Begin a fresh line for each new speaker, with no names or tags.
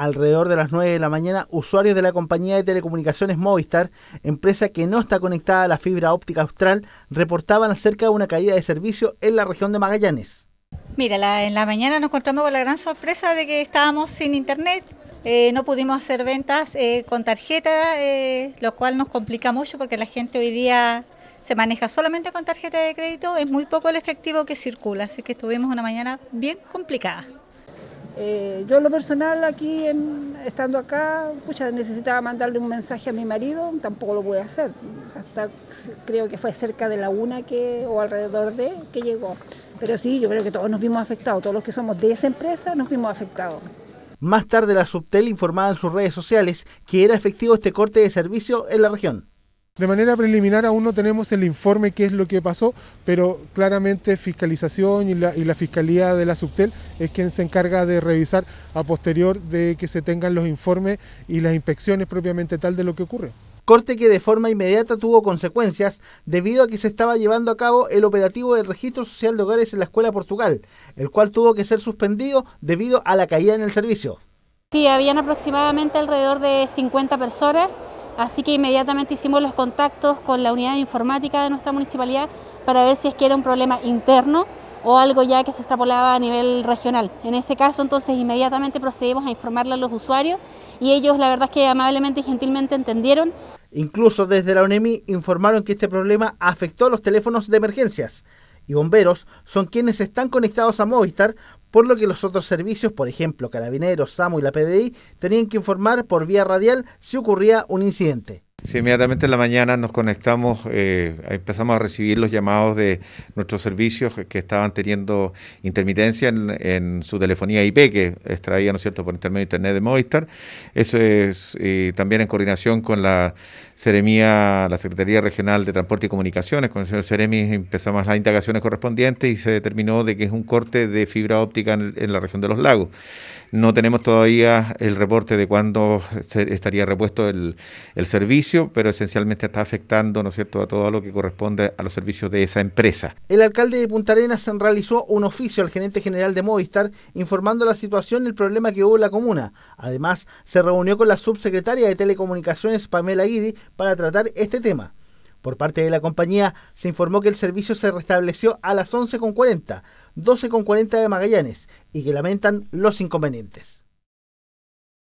alrededor de las 9 de la mañana, usuarios de la compañía de telecomunicaciones Movistar, empresa que no está conectada a la fibra óptica austral, reportaban acerca de una caída de servicio en la región de Magallanes.
Mira, en la mañana nos encontramos con la gran sorpresa de que estábamos sin internet, eh, no pudimos hacer ventas eh, con tarjeta, eh, lo cual nos complica mucho porque la gente hoy día se maneja solamente con tarjeta de crédito, es muy poco el
efectivo que circula, así que estuvimos una mañana bien complicada. Eh, yo en lo personal aquí, en, estando acá, pucha, necesitaba mandarle un mensaje a mi marido, tampoco lo pude hacer. Hasta creo que fue cerca de la una que, o alrededor de que llegó. Pero sí, yo creo que todos nos vimos afectados, todos los que somos de esa empresa nos vimos afectados.
Más tarde la Subtel informaba en sus redes sociales que era efectivo este corte de servicio en la región. De manera preliminar aún no tenemos el informe qué es lo que pasó, pero claramente Fiscalización y la, Fiscalía de la Subtel es quien se encarga de revisar a posterior de que se tengan los informes y las inspecciones propiamente tal de lo que ocurre corte que de forma inmediata tuvo consecuencias debido a que se estaba llevando a cabo el operativo de registro social de hogares en la Escuela Portugal, el cual tuvo que ser suspendido debido a la caída en el servicio.
Sí, habían aproximadamente alrededor de 50 personas Así que inmediatamente hicimos los contactos con la unidad informática de nuestra municipalidad para ver si es que era un problema interno o algo ya que se extrapolaba a nivel regional. En ese caso, entonces, inmediatamente procedimos a informarle a los usuarios y ellos, la verdad es que amablemente y gentilmente entendieron.
Incluso desde la UNEMI informaron que este problema afectó a los teléfonos de emergencias y bomberos son quienes están conectados a Movistar por lo que los otros servicios, por ejemplo Carabineros, SAMU y la PDI, tenían que informar por vía radial si ocurría un incidente.
Sí, inmediatamente en la mañana nos conectamos, eh, empezamos a recibir los llamados de nuestros servicios que estaban teniendo intermitencia en, su telefonía IP, que extraía, ¿no es cierto?, por intermedio de Internet de Movistar. Eso es eh, también en coordinación con la Seremía, la Secretaría Regional de Transporte y Comunicaciones, con el señor Ceremis empezamos las indagaciones correspondientes y se determinó de que es un corte de fibra óptica en la región de los lagos. No tenemos todavía el reporte de cuándo estaría repuesto el, servicio, pero esencialmente está afectando, ¿no es cierto?, a todo lo que corresponde a los servicios de esa empresa.
El alcalde de Punta Arenas realizó un oficio al gerente general de Movistar informando la situación y el problema que hubo en la comuna. Además, se reunió con la subsecretaria de Telecomunicaciones, Pamela Guidi, para tratar este tema. Por parte de la compañía se informó que el servicio se restableció a las 11.40, 12.40 de Magallanes y que lamentan los inconvenientes.